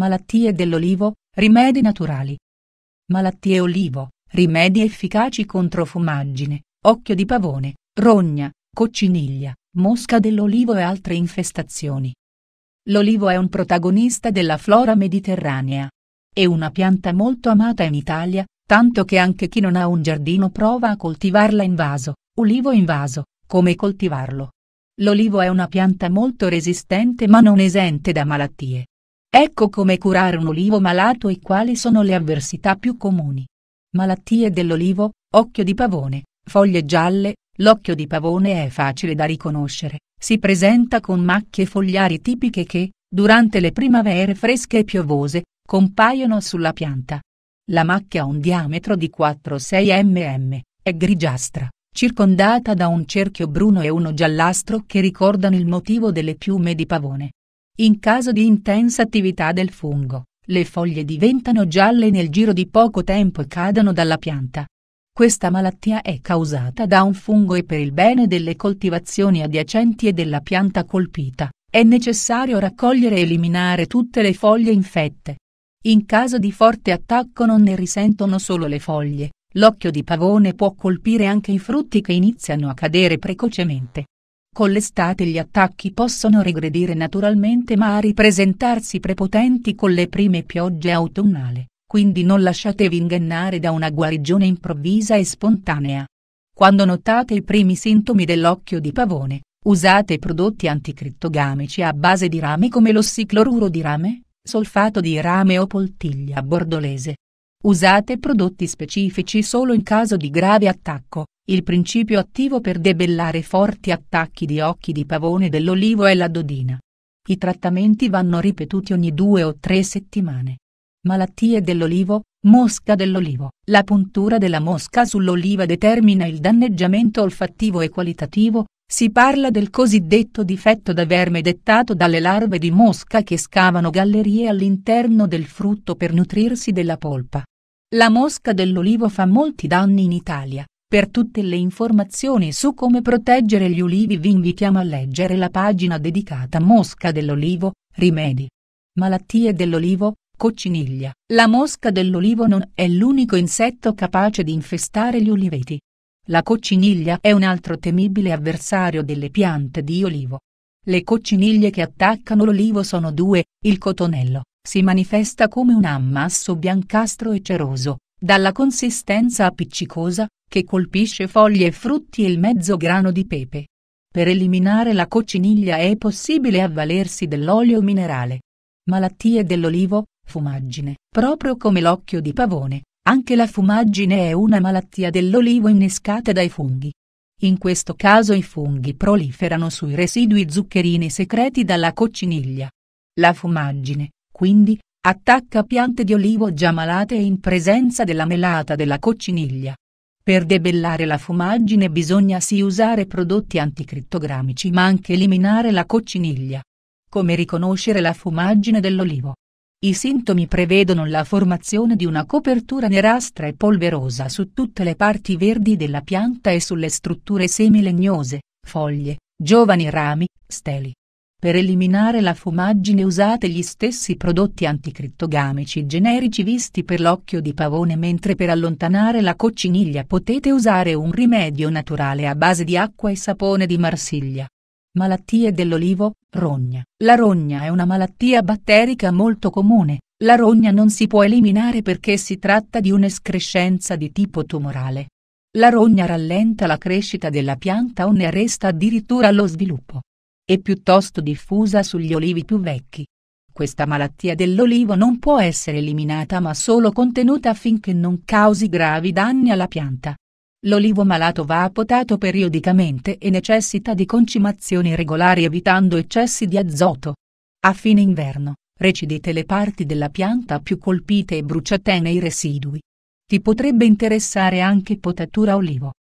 Malattie dell'olivo, rimedi naturali. Malattie olivo, rimedi efficaci contro fumaggine, occhio di pavone, rogna, cocciniglia, mosca dell'olivo e altre infestazioni. L'olivo è un protagonista della flora mediterranea. È una pianta molto amata in Italia, tanto che anche chi non ha un giardino prova a coltivarla in vaso, olivo in vaso, come coltivarlo. L'olivo è una pianta molto resistente ma non esente da malattie. Ecco come curare un olivo malato e quali sono le avversità più comuni. Malattie dell'olivo, occhio di pavone, foglie gialle, l'occhio di pavone è facile da riconoscere, si presenta con macchie fogliari tipiche che, durante le primavere fresche e piovose, compaiono sulla pianta. La macchia ha un diametro di 4-6 mm, è grigiastra, circondata da un cerchio bruno e uno giallastro che ricordano il motivo delle piume di pavone. In caso di intensa attività del fungo, le foglie diventano gialle nel giro di poco tempo e cadono dalla pianta. Questa malattia è causata da un fungo e per il bene delle coltivazioni adiacenti e della pianta colpita, è necessario raccogliere e eliminare tutte le foglie infette. In caso di forte attacco non ne risentono solo le foglie, l'occhio di pavone può colpire anche i frutti che iniziano a cadere precocemente. Con l'estate gli attacchi possono regredire naturalmente ma a ripresentarsi prepotenti con le prime piogge autunnali, quindi non lasciatevi ingannare da una guarigione improvvisa e spontanea. Quando notate i primi sintomi dell'occhio di pavone, usate prodotti anticrittogamici a base di rame come l'ossicloruro di rame, solfato di rame o poltiglia bordolese. Usate prodotti specifici solo in caso di grave attacco. Il principio attivo per debellare forti attacchi di occhi di pavone dell'olivo è la dodina. I trattamenti vanno ripetuti ogni due o tre settimane. Malattie dell'olivo, mosca dell'olivo. La puntura della mosca sull'oliva determina il danneggiamento olfattivo e qualitativo, si parla del cosiddetto difetto da verme dettato dalle larve di mosca che scavano gallerie all'interno del frutto per nutrirsi della polpa. La mosca dell'olivo fa molti danni in Italia, per tutte le informazioni su come proteggere gli ulivi vi invitiamo a leggere la pagina dedicata Mosca dell'olivo, rimedi. Malattie dell'olivo, cocciniglia. La mosca dell'olivo non è l'unico insetto capace di infestare gli oliveti. La cocciniglia è un altro temibile avversario delle piante di olivo. Le cocciniglie che attaccano l'olivo sono due, il cotonello, si manifesta come un ammasso biancastro e ceroso, dalla consistenza appiccicosa, che colpisce foglie e frutti e il mezzo grano di pepe. Per eliminare la cocciniglia è possibile avvalersi dell'olio minerale. Malattie dell'olivo, fumaggine, proprio come l'occhio di pavone, anche la fumaggine è una malattia dell'olivo innescata dai funghi. In questo caso i funghi proliferano sui residui zuccherini secreti dalla cocciniglia. La fumaggine, quindi, Attacca piante di olivo già malate e in presenza della melata della cocciniglia. Per debellare la fumaggine bisogna sì usare prodotti anticrittogramici ma anche eliminare la cocciniglia. Come riconoscere la fumaggine dell'olivo? I sintomi prevedono la formazione di una copertura nerastra e polverosa su tutte le parti verdi della pianta e sulle strutture semilegnose, foglie, giovani rami, steli. Per eliminare la fumaggine usate gli stessi prodotti anticrittogamici generici visti per l'occhio di pavone mentre per allontanare la cocciniglia potete usare un rimedio naturale a base di acqua e sapone di Marsiglia. Malattie dell'olivo, rogna. La rogna è una malattia batterica molto comune. La rogna non si può eliminare perché si tratta di un'escrescenza di tipo tumorale. La rogna rallenta la crescita della pianta o ne arresta addirittura lo sviluppo è piuttosto diffusa sugli olivi più vecchi. Questa malattia dell'olivo non può essere eliminata ma solo contenuta affinché non causi gravi danni alla pianta. L'olivo malato va potato periodicamente e necessita di concimazioni regolari evitando eccessi di azoto. A fine inverno, recidete le parti della pianta più colpite e bruciate nei residui. Ti potrebbe interessare anche potatura olivo.